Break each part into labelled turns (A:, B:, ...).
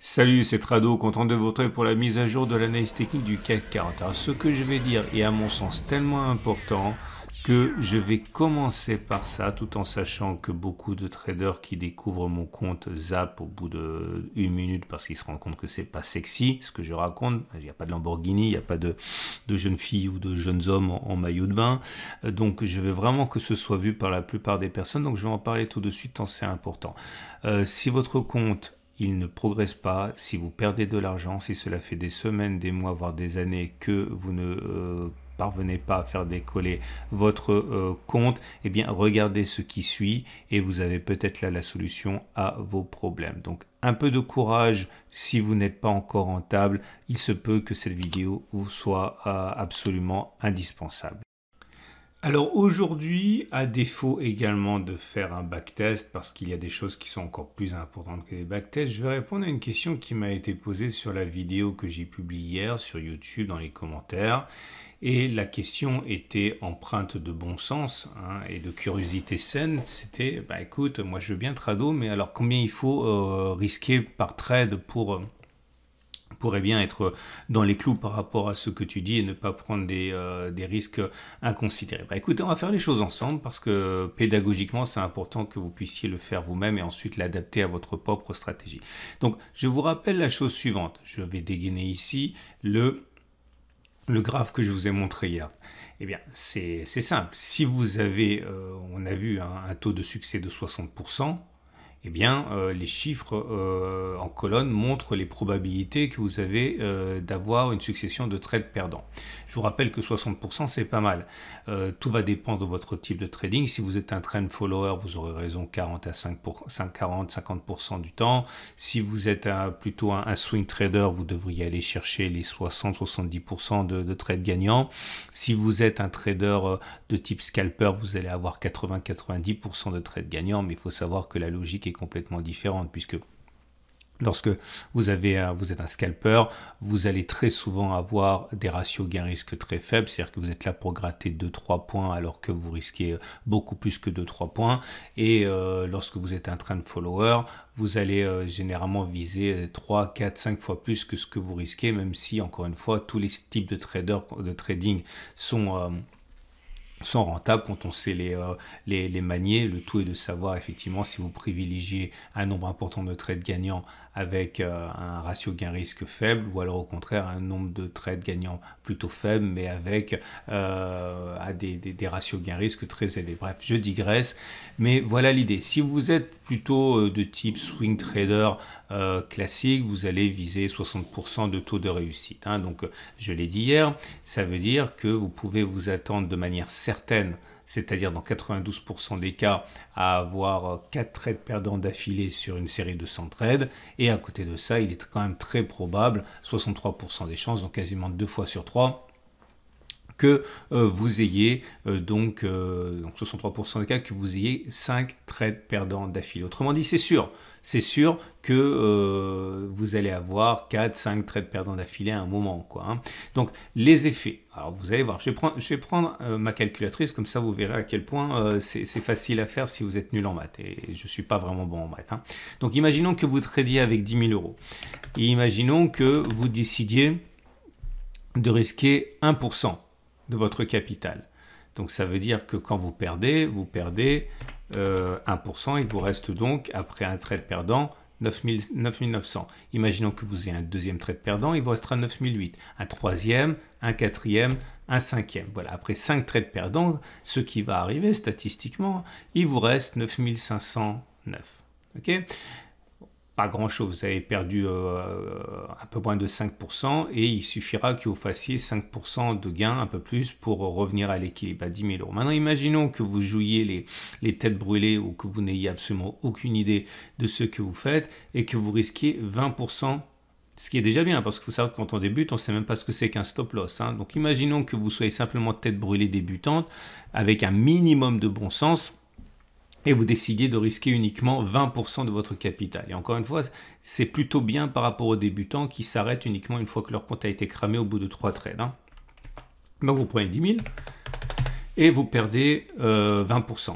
A: Salut, c'est Trado, content de vous retrouver pour la mise à jour de l'analyse technique du CAC 40. ce que je vais dire est à mon sens tellement important que je vais commencer par ça tout en sachant que beaucoup de traders qui découvrent mon compte ZAP au bout de une minute parce qu'ils se rendent compte que c'est pas sexy ce que je raconte. Il n'y a pas de Lamborghini, il n'y a pas de, de, jeunes filles ou de jeunes hommes en, maillot de bain. Euh, donc je veux vraiment que ce soit vu par la plupart des personnes. Donc je vais en parler tout de suite tant c'est important. Euh, si votre compte il ne progresse pas. Si vous perdez de l'argent, si cela fait des semaines, des mois, voire des années que vous ne euh, parvenez pas à faire décoller votre euh, compte, eh bien regardez ce qui suit et vous avez peut-être là la solution à vos problèmes. Donc un peu de courage si vous n'êtes pas encore rentable, il se peut que cette vidéo vous soit euh, absolument indispensable. Alors aujourd'hui, à défaut également de faire un backtest, parce qu'il y a des choses qui sont encore plus importantes que les backtests, je vais répondre à une question qui m'a été posée sur la vidéo que j'ai publiée hier sur YouTube dans les commentaires. Et la question était empreinte de bon sens hein, et de curiosité saine. C'était, bah écoute, moi je veux bien trado, mais alors combien il faut euh, risquer par trade pour... Euh, pourrait bien être dans les clous par rapport à ce que tu dis et ne pas prendre des, euh, risques inconsidérés. Bah, écoutez, on va faire les choses ensemble parce que pédagogiquement, c'est important que vous puissiez le faire vous-même et ensuite l'adapter à votre propre stratégie. Donc, je vous rappelle la chose suivante. Je vais dégainer ici le, le graphe que je vous ai montré hier. Eh bien, c'est simple. Si vous avez, euh, on a vu un taux de succès de 60%, eh bien, euh, les chiffres euh, en colonne montrent les probabilités que vous avez euh, d'avoir une succession de trades perdants. Je vous rappelle que 60%, c'est pas mal. tout va dépendre de votre type de trading. Si vous êtes un trend follower, vous aurez raison 40 à 5 40, 50% du temps. Si vous êtes plutôt un, swing trader, vous devriez aller chercher les 60-70% de, trades gagnants. Si vous êtes un trader de type scalper, vous allez avoir 80-90% de trades gagnants. Mais il faut savoir que la logique est complètement différente, puisque Lorsque vous, avez, vous êtes un scalper, vous allez très souvent avoir des ratios gain-risque très faibles, c'est-à-dire que vous êtes là pour gratter 2-3 points alors que vous risquez euh, beaucoup plus que 2-3 points. Et euh, lorsque vous êtes un de follower, vous allez euh, généralement viser 3, 4, 5 fois plus que ce que vous risquez, même si, encore une fois, tous les types de traders, de trading sont sont rentables quand on sait euh, les, manier. Le tout est de savoir effectivement si vous privilégiez un nombre important de trades gagnants avec euh, un ratio gain-risque faible, ou alors au contraire un nombre de trades gagnants plutôt faible, mais avec euh, à des, ratios gain-risque très élevés. Bref, je digresse, mais voilà l'idée. Si vous êtes plutôt euh, de type swing trader classique, vous allez viser 60% de taux de réussite. Hein. Donc, je l'ai dit hier, ça veut dire que vous pouvez vous attendre de manière certaine c'est-à-dire dans 92% des cas à avoir 4 trades perdants d'affilée sur une série de 100 trades. Et à côté de ça, il est quand même très probable, 63% des chances, donc quasiment 2 fois sur 3, que euh, vous ayez euh, donc, euh, donc 63% des cas que vous ayez 5 trades perdants d'affilée. Autrement dit, c'est sûr, c'est sûr que vous allez avoir 4, 5 trades perdants d'affilée à un moment. Quoi, hein. Donc les effets. Alors vous allez voir, je vais prendre, je vais ma calculatrice, comme ça vous verrez à quel point c'est facile à faire si vous êtes nul en maths. Et je ne suis pas vraiment bon en maths. Hein. Donc imaginons que vous tradiez avec 10 000 euros. imaginons que vous décidiez de risquer 1% de votre capital. Donc ça veut dire que quand vous perdez, vous perdez 1%, euh, il vous reste donc, après un de perdant, 9900. Imaginons que vous ayez un deuxième de perdant, il vous restera 9008. Un troisième, un quatrième, un cinquième. Voilà, après 5 trades perdant ce qui va arriver statistiquement, il vous reste 9509. OK pas grand-chose. Vous avez perdu euh, un peu moins de 5% et il suffira que vous fassiez 5% de gain, un peu plus, pour revenir à l'équilibre à 10 000 euros. Maintenant, imaginons que vous jouiez les, têtes brûlées ou que vous n'ayez absolument aucune idée de ce que vous faites et que vous risquiez 20% ce qui est déjà bien, parce que vous savez que quand on débute, on sait même pas ce que c'est qu'un stop loss. Hein. Donc imaginons que vous soyez simplement tête brûlée débutante, avec un minimum de bon sens, et vous décidez de risquer uniquement 20% de votre capital. Et encore une fois, c'est plutôt bien par rapport aux débutants qui s'arrêtent uniquement une fois que leur compte a été cramé au bout de 3 trades. Hein. Donc vous prenez 10 000 et vous perdez 20%. Euh,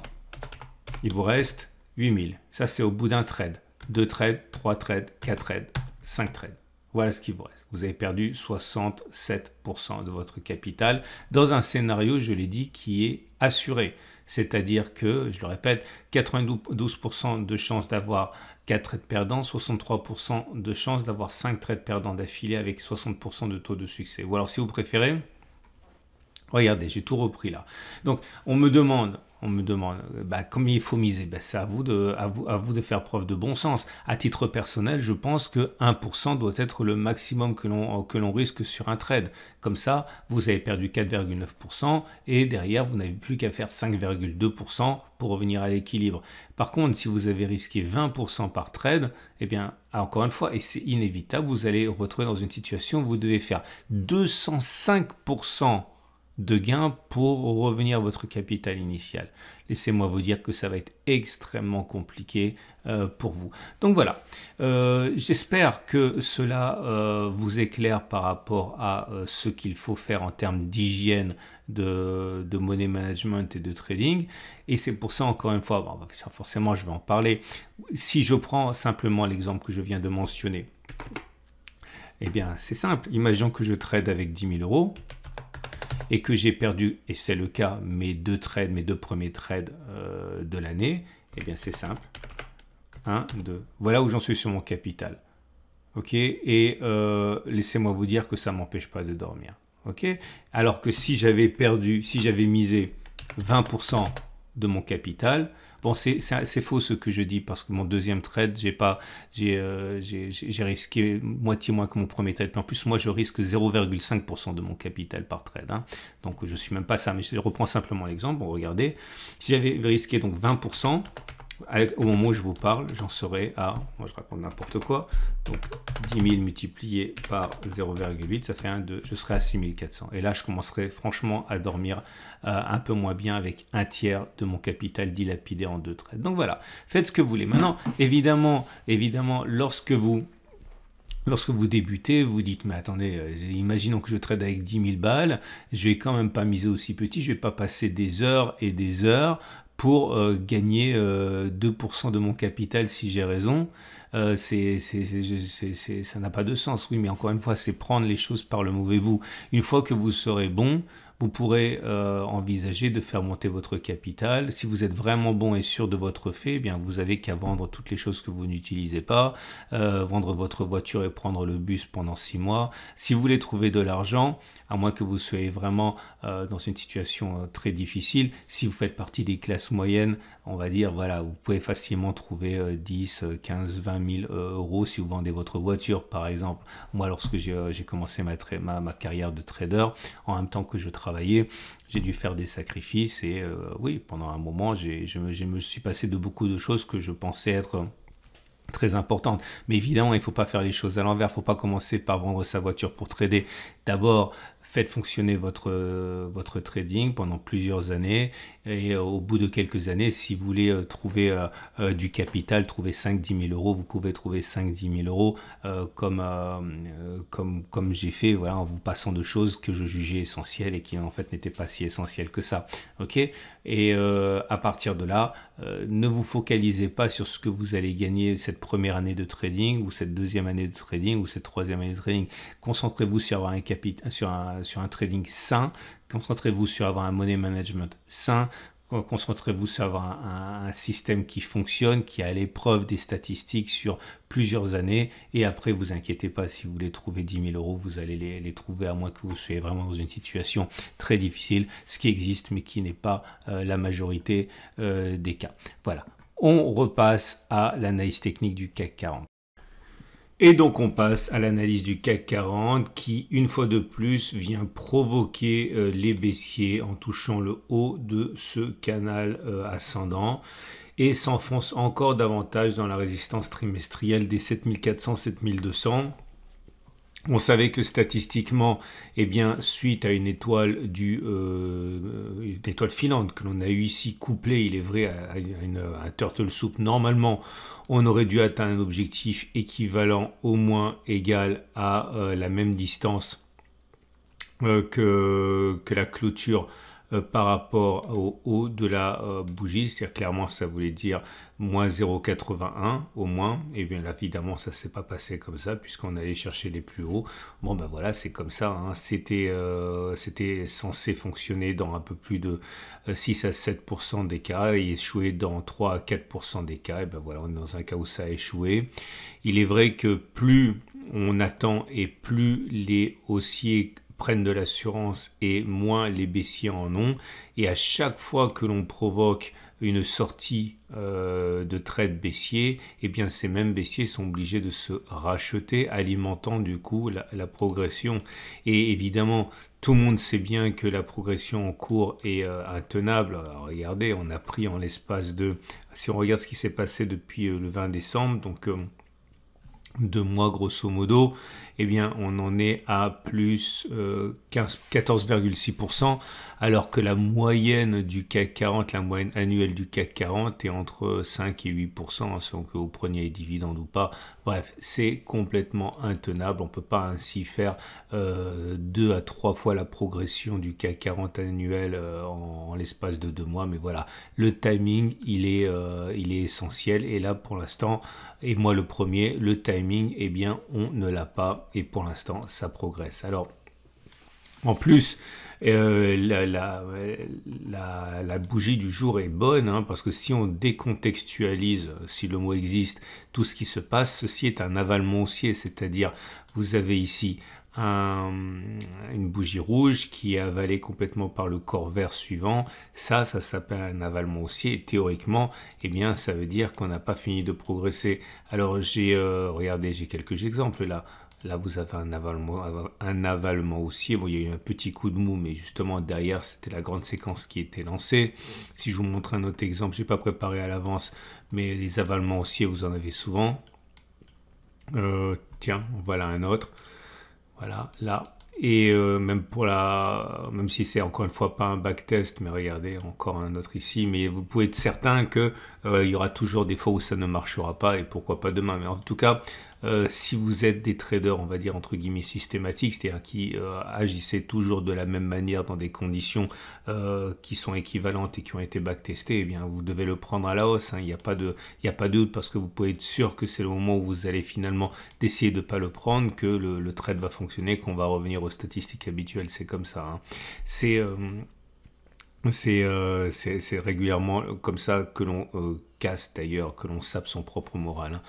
A: Il vous reste 8 000. Ça, c'est au bout d'un trade, 2 trades, 3 trades, 4 trades, 5 trades. Voilà ce qui vous reste. Vous avez perdu 67% de votre capital dans un scénario, je l'ai dit, qui est assuré. C'est-à-dire que, je le répète, 92% de chance d'avoir 4 trades perdants, 63% de chances d'avoir 5 trades perdants d'affilée avec 60% de taux de succès. Ou alors si vous préférez, regardez, j'ai tout repris là. Donc on me demande on me demande bah, combien il faut miser. Bah, c'est à vous, de, à, vous, à vous de faire preuve de bon sens. À titre personnel, je pense que 1% doit être le maximum que l'on, que l'on risque sur un trade. Comme ça, vous avez perdu 4,9% et derrière, vous n'avez plus qu'à faire 5,2% pour revenir à l'équilibre. Par contre, si vous avez risqué 20% par trade, et eh bien, encore une fois, et c'est inévitable, vous allez retrouver dans une situation où vous devez faire 205% de gains pour revenir à votre capital initial. Laissez-moi vous dire que ça va être extrêmement compliqué euh, pour vous. Donc voilà, euh, j'espère que cela euh, vous éclaire par rapport à ce qu'il faut faire en termes d'hygiène de, de money management et de trading. Et c'est pour ça, encore une fois, bah, forcément je vais en parler, si je prends simplement l'exemple que je viens de mentionner, eh bien c'est simple, imaginons que je trade avec 10 000 euros et que j'ai perdu, et c'est le cas, mes deux trades, mes deux premiers trades euh, de l'année, eh bien c'est simple. 1, 2. Voilà où j'en suis sur mon capital. OK Et euh, laissez-moi vous dire que ça ne m'empêche pas de dormir. OK Alors que si j'avais perdu, si j'avais misé 20% de mon capital, Bon, c'est faux ce que je dis parce que mon deuxième trade, j'ai pas, j'ai euh, risqué moitié moins que mon premier trade. en plus, moi, je risque 0,5% de mon capital par trade. Hein. Donc, je suis même pas ça, mais je reprends simplement l'exemple. Bon, regardez, si j'avais risqué donc 20%, au moment où je vous parle, j'en serai à, moi je raconte n'importe quoi, donc 10 000 multiplié par 0,8, ça fait un 2, je serai à 400. Et là, je commencerai franchement à dormir euh, un peu moins bien avec un tiers de mon capital dilapidé en deux trades. Donc voilà, faites ce que vous voulez. Maintenant, évidemment, évidemment, lorsque vous... Lorsque vous débutez, vous dites, mais attendez, euh, imaginons que je trade avec 10 000 balles, je vais quand même pas miser aussi petit, je vais pas passer des heures et des heures pour euh, gagner 2% euh, de mon capital si j'ai raison. Euh, c'est, ça n'a pas de sens, oui, mais encore une fois, c'est prendre les choses par le mauvais bout. Une fois que vous serez bon, vous pourrez euh, envisager de faire monter votre capital. Si vous êtes vraiment bon et sûr de votre fait, eh bien vous avez qu'à vendre toutes les choses que vous n'utilisez pas, euh, vendre votre voiture et prendre le bus pendant six mois. Si vous voulez trouver de l'argent, à moins que vous soyez vraiment euh, dans une situation très difficile, si vous faites partie des classes moyennes, on va dire, voilà, vous pouvez facilement trouver 10, 15, 20 000 euros si vous vendez votre voiture, par exemple. Moi, lorsque j'ai commencé ma, ma, ma carrière de trader, en même temps que je travaille, j'ai dû faire des sacrifices et euh, oui, pendant un moment, je, je, me suis passé de beaucoup de choses que je pensais être très importantes. Mais évidemment, il faut pas faire les choses à l'envers, faut pas commencer par vendre sa voiture pour trader. D'abord, faites fonctionner votre, euh, votre trading pendant plusieurs années et euh, au bout de quelques années, si vous voulez euh, trouver du capital, trouver 5-10 000 euros, vous pouvez trouver 5-10 000 euros comme, comme, comme j'ai fait voilà, en vous passant de choses que je jugeais essentielles et qui en fait n'étaient pas si essentielles que ça. ok et à partir de là, ne vous focalisez pas sur ce que vous allez gagner cette première année de trading ou cette deuxième année de trading ou cette troisième année de trading. Concentrez-vous sur un capital, sur un euh, sur un trading sain, concentrez-vous sur avoir un money management sain, concentrez-vous sur avoir un, système qui fonctionne, qui a l'épreuve des statistiques sur plusieurs années. Et après, vous inquiétez pas, si vous voulez trouver 10 000 euros, vous allez les, trouver à moins que vous soyez vraiment dans une situation très difficile, ce qui existe mais qui n'est pas euh, la majorité euh, des cas. Voilà. On repasse à l'analyse technique du CAC 40. Et donc on passe à l'analyse du CAC 40 qui, une fois de plus, vient provoquer euh, les baissiers en touchant le haut de ce canal euh, ascendant et s'enfonce encore davantage dans la résistance trimestrielle des 7400-7200. On savait que statistiquement, eh bien, suite à une étoile du, euh, d'étoiles filantes que l'on a eu ici couplé, il est vrai, à, une, turtle soup. Normalement, on aurait dû atteindre un objectif équivalent au moins égal à euh, la même distance euh, que, que la clôture euh, par rapport au haut de la euh, bougie, c'est-à-dire clairement ça voulait dire moins 0,81 au moins, et bien là évidemment ça s'est pas passé comme ça puisqu'on allait chercher les plus hauts. Bon ben voilà c'est comme ça, hein. c'était euh, c'était censé fonctionner dans un peu plus de 6 à 7% des cas et échouer dans 3 à 4% des cas, et ben voilà on est dans un cas où ça a échoué. Il est vrai que plus on attend et plus les haussiers prennent de l'assurance et moins les baissiers en ont. Et à chaque fois que l'on provoque une sortie euh, de trade baissier, eh bien ces mêmes baissiers sont obligés de se racheter, alimentant du coup la, progression. Et évidemment, tout le monde sait bien que la progression en cours est euh, intenable. regardez, on a pris en l'espace de... Si on regarde ce qui s'est passé depuis euh, le 20 décembre, donc deux mois grosso modo, et eh bien on en est à plus 14,6%, euh, alors que la moyenne du CAC 40, la moyenne annuelle du CAC 40 est entre 5 et 8%, hein, Sans que vous preniez les dividendes ou pas. Bref, c'est complètement intenable, on ne peut pas ainsi faire euh, deux à trois fois la progression du CAC 40 annuel euh, en, l'espace de deux mois, mais voilà, le timing il est, il est essentiel, et là pour l'instant, et moi le premier, le timing et eh bien on ne l'a pas et pour l'instant ça progresse. Alors en plus, euh, la, bougie du jour est bonne, hein, parce que si on décontextualise, si le mot existe, tout ce qui se passe, ceci est un aval moncier c'est-à-dire vous avez ici une bougie rouge qui est avalée complètement par le corps vert suivant. Ça, ça s'appelle un avalement haussier. théoriquement, eh bien, ça veut dire qu'on n'a pas fini de progresser. Alors, j'ai, euh, regardez, j'ai quelques exemples là. Là, vous avez un avalement, un avalement haussier. Bon, il y a eu un petit coup de mou, mais justement, derrière, c'était la grande séquence qui était lancée. Si je vous montre un autre exemple, je n'ai pas préparé à l'avance, mais les avalements haussiers, vous en avez souvent. Euh, tiens, voilà un autre. Voilà, là. Et euh, même pour la, même si c'est encore une fois pas un backtest, mais regardez encore un autre ici, mais vous pouvez être certain que euh, il y aura toujours des fois où ça ne marchera pas et pourquoi pas demain. Mais en tout cas, euh, si vous êtes des traders, on va dire entre guillemets systématiques, c'est-à-dire qui euh, agissaient toujours de la même manière dans des conditions euh, qui sont équivalentes et qui ont été backtestées, eh bien vous devez le prendre à la hausse. Hein. Il n'y a pas de, il a pas de doute parce que vous pouvez être sûr que c'est le moment où vous allez finalement d'essayer de ne pas le prendre, que le, trade va fonctionner, qu'on va revenir aux statistiques habituelles. C'est comme ça. Hein. C'est c'est régulièrement comme ça que l'on d'ailleurs que l'on sape son propre moral. Hein.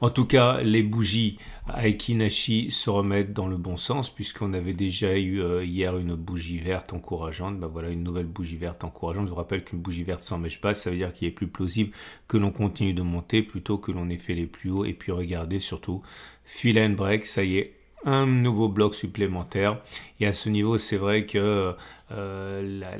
A: En tout cas, les bougies à se remettent dans le bon sens puisqu'on avait déjà eu euh, hier une bougie verte encourageante. Ben voilà, une nouvelle bougie verte encourageante. Je vous rappelle qu'une bougie verte sans mèche pas, ça veut dire qu'il est plus plausible que l'on continue de monter plutôt que l'on ait fait les plus hauts. Et puis regardez surtout, ce break, ça y est, un nouveau bloc supplémentaire. Et à ce niveau, c'est vrai que euh,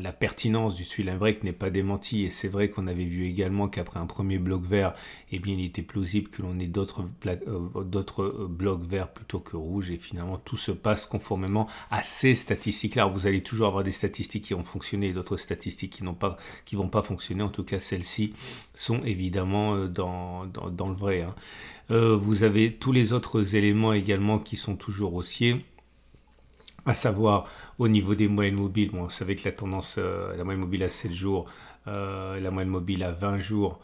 A: la, pertinence du suilin break n'est pas démentie et c'est vrai qu'on avait vu également qu'après un premier bloc vert, eh bien, il était plausible que l'on ait d'autres, euh, euh, blocs verts plutôt que rouges et finalement tout se passe conformément à ces statistiques-là. Vous allez toujours avoir des statistiques qui ont fonctionné et d'autres statistiques qui n'ont pas, qui vont pas fonctionner. En tout cas, celles-ci sont évidemment dans, le vrai. Hein. vous avez tous les autres éléments également qui sont toujours haussiers à savoir au niveau des moyennes mobiles. Bon, on savait que la tendance, euh, la moyenne mobile à 7 euh, jours, la moyenne mobile à 20 jours,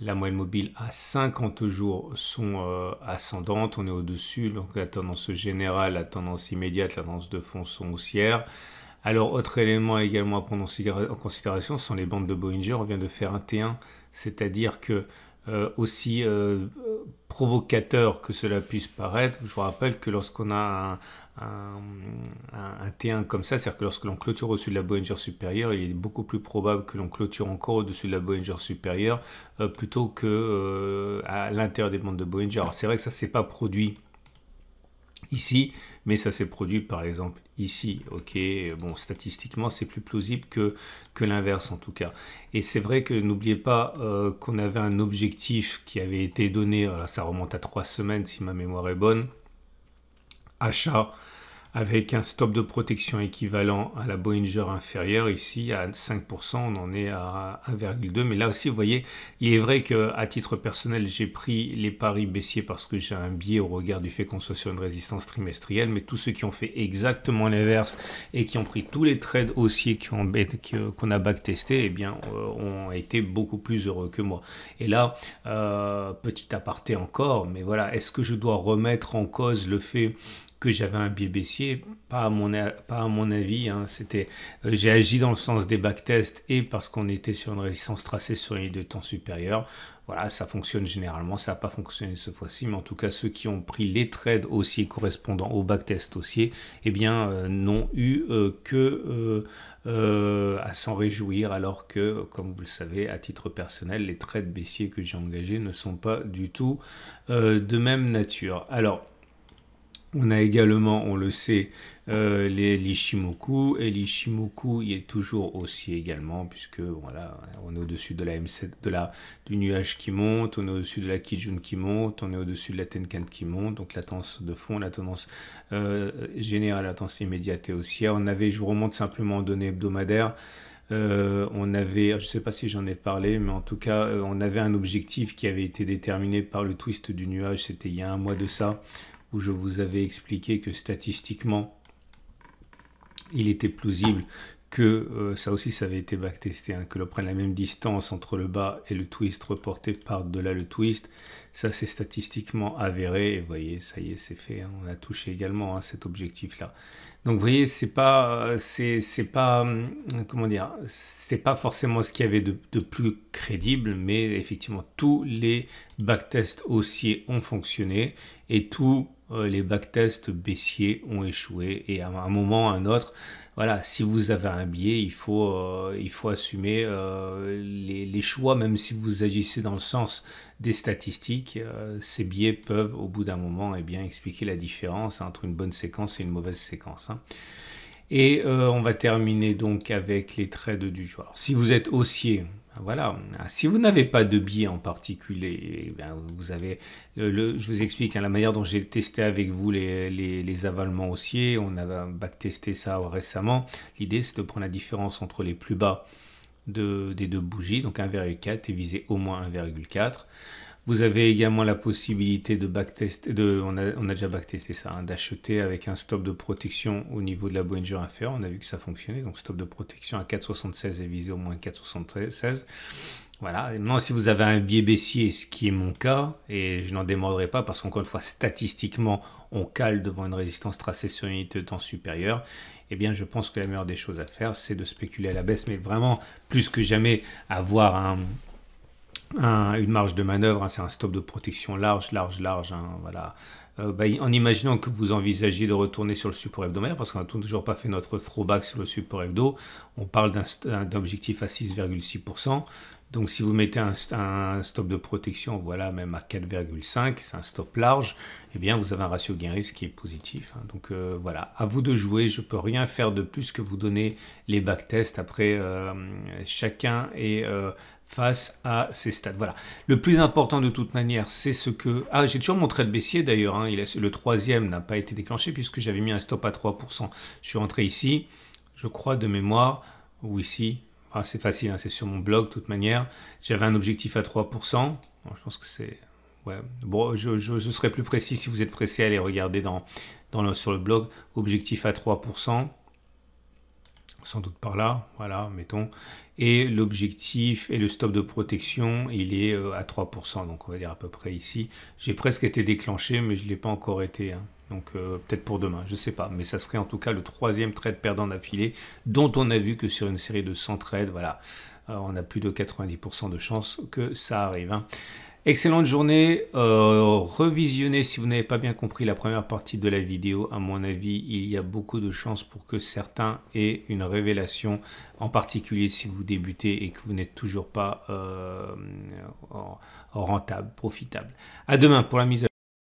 A: la moyenne mobile à 50 jours sont euh, ascendantes, on est au-dessus, donc la tendance générale, la tendance immédiate, la tendance de fond sont haussières. Alors, autre élément également à prendre en considération, ce sont les bandes de Bollinger. On vient de faire un T1, c'est-à-dire que euh, aussi euh, provocateur que cela puisse paraître, je vous rappelle que lorsqu'on a un, T1 comme ça, c'est-à-dire que lorsque l'on clôture au-dessus de la Bollinger supérieure, il est beaucoup plus probable que l'on clôture encore au-dessus de la Bollinger supérieure euh, plutôt que à l'intérieur des bandes de Bollinger. Alors c'est vrai que ça ne s'est pas produit ici, mais ça s'est produit par exemple ici. Ok, bon, statistiquement, c'est plus plausible que, l'inverse en tout cas. Et c'est vrai que n'oubliez pas euh, qu'on avait un objectif qui avait été donné, ça remonte à trois semaines si ma mémoire est bonne, achat avec un stop de protection équivalent à la boeinger inférieure, ici à 5%, on en est à 1,2. Mais là aussi, vous voyez, il est vrai qu'à titre personnel, j'ai pris les paris baissiers parce que j'ai un biais au regard du fait qu'on soit sur une résistance trimestrielle, mais tous ceux qui ont fait exactement l'inverse et qui ont pris tous les trades haussiers qu'on a backtesté, eh bien, euh, ont été beaucoup plus heureux que moi. Et là, euh, petit aparté encore, mais voilà, est-ce que je dois remettre en cause le fait que j'avais un biais baissier, pas à mon, pas à mon avis. Hein. c'était, euh, j'ai agi dans le sens des backtests et parce qu'on était sur une résistance tracée sur une ligne de temps supérieure. Voilà, ça fonctionne généralement, ça n'a pas fonctionné ce fois-ci, mais en tout cas ceux qui ont pris les trades haussiers correspondant au backtest haussier, eh bien euh, n'ont eu euh, que à s'en réjouir, alors que, comme vous le savez, à titre personnel, les trades baissiers que j'ai engagés ne sont pas du tout de même nature. Alors, on a également, on le sait, euh, les l'Ishimoku. Et l'Ishimoku il est toujours aussi également, puisque voilà, on est au-dessus de la M7, de la, du nuage qui monte, on est au-dessus de la Kijun qui monte, on est au-dessus de la Tenkan qui monte, donc la tendance de fond, la tendance euh, générale, la tendance immédiate et haussière. On avait, je vous remonte simplement en données hebdomadaires, euh, on avait, je ne sais pas si j'en ai parlé, mais en tout cas, on avait un objectif qui avait été déterminé par le twist du nuage, c'était il y a un mois de ça où je vous avais expliqué que statistiquement, il était plausible que euh, ça aussi, ça avait été backtesté, hein, que l'on prenne la même distance entre le bas et le twist reporté par-delà le twist. Ça, c'est statistiquement avéré. Et voyez, ça y est, c'est fait. Hein, on a touché également à hein, cet objectif-là. Donc, vous voyez, c'est pas, c'est, pas, hum, comment dire, c'est pas forcément ce qu'il y avait de, de, plus crédible, mais effectivement, tous les backtests haussiers ont fonctionné et tout euh, les backtests baissiers ont échoué et à un moment à un autre, voilà, si vous avez un biais, il faut, euh, il faut assumer euh, les, choix, même si vous agissez dans le sens des statistiques, ces biais peuvent au bout d'un moment et eh bien, expliquer la différence entre une bonne séquence et une mauvaise séquence. Hein. Et on va terminer donc avec les trades du jour. si vous êtes haussier, voilà. Ah, si vous n'avez pas de biais en particulier, eh vous avez. je vous explique hein, la manière dont j'ai testé avec vous les, avalements haussiers. On a backtesté ça récemment. L'idée, c'est de prendre la différence entre les plus bas des deux bougies, donc 1,4 et viser au moins 1,4. Vous avez également la possibilité de backtester, de, on, a, on a déjà backtesté ça, hein, d'acheter avec un stop de protection au niveau de la Bollinger inférieure. On a vu que ça fonctionnait, donc stop de protection à 4,76 et visé au moins 4,76. Voilà, maintenant si vous avez un biais baissier, ce qui est mon cas, et je n'en démordrai pas parce qu'encore une fois, statistiquement, on cale devant une résistance tracée sur une unité de temps supérieure, eh bien je pense que la meilleure des choses à faire, c'est de spéculer à la baisse, mais vraiment plus que jamais avoir un une marge de manœuvre, hein, c'est un stop de protection large, large, large. Hein, voilà. Euh, bah, en imaginant que vous envisagez de retourner sur le support hebdomadaire, parce qu'on n'a toujours pas fait notre throwback sur le support hebdo, on parle d'un objectif à 6,6%. Donc si vous mettez un, stop de protection, voilà, même à 4,5, c'est un stop large, eh bien vous avez un ratio gain-risque qui est positif. Hein. Donc euh, voilà, à vous de jouer, je ne peux rien faire de plus que vous donner les backtests après euh, chacun est euh, face à ses stats. Voilà. Le plus important de toute manière, c'est ce que... Ah, j'ai toujours mon trait de baissier d'ailleurs. Hein. Le troisième n'a pas été déclenché puisque j'avais mis un stop à 3%. Je suis rentré ici, je crois de mémoire, ou ici, ah, c'est facile, hein, c'est sur mon blog de toute manière. J'avais un objectif à 3%. je pense que c'est... Ouais. Bon, je, je, serai plus précis si vous êtes pressé à aller regarder dans, sur le blog. Objectif à 3%. Sans doute par là, voilà, mettons. Et l'objectif et le stop de protection, il est euh, à 3%, donc on va dire à peu près ici. J'ai presque été déclenché, mais je ne l'ai pas encore été. Hein. Donc euh, peut-être pour demain, je ne sais pas. Mais ça serait en tout cas le troisième trade perdant d'affilée, dont on a vu que sur une série de 100 trades, voilà, euh, on a plus de 90% de chances que ça arrive. Hein. Excellente journée, euh, revisionnez si vous n'avez pas bien compris la première partie de la vidéo, à mon avis il y a beaucoup de chances pour que certains aient une révélation, en particulier si vous débutez et que vous n'êtes toujours pas rentable, profitable. À demain pour la mise à